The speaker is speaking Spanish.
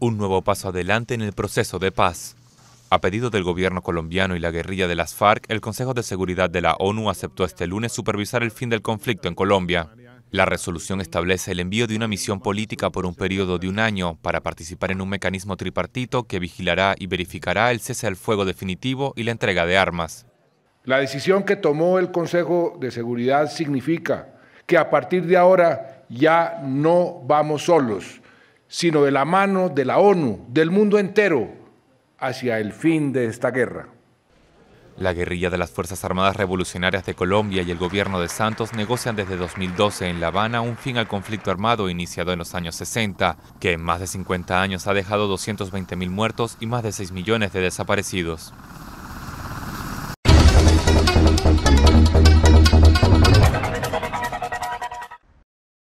un nuevo paso adelante en el proceso de paz. A pedido del gobierno colombiano y la guerrilla de las FARC, el Consejo de Seguridad de la ONU aceptó este lunes supervisar el fin del conflicto en Colombia. La resolución establece el envío de una misión política por un periodo de un año para participar en un mecanismo tripartito que vigilará y verificará el cese al fuego definitivo y la entrega de armas. La decisión que tomó el Consejo de Seguridad significa que a partir de ahora ya no vamos solos sino de la mano de la ONU, del mundo entero, hacia el fin de esta guerra. La guerrilla de las Fuerzas Armadas Revolucionarias de Colombia y el gobierno de Santos negocian desde 2012 en La Habana un fin al conflicto armado iniciado en los años 60, que en más de 50 años ha dejado 220.000 muertos y más de 6 millones de desaparecidos.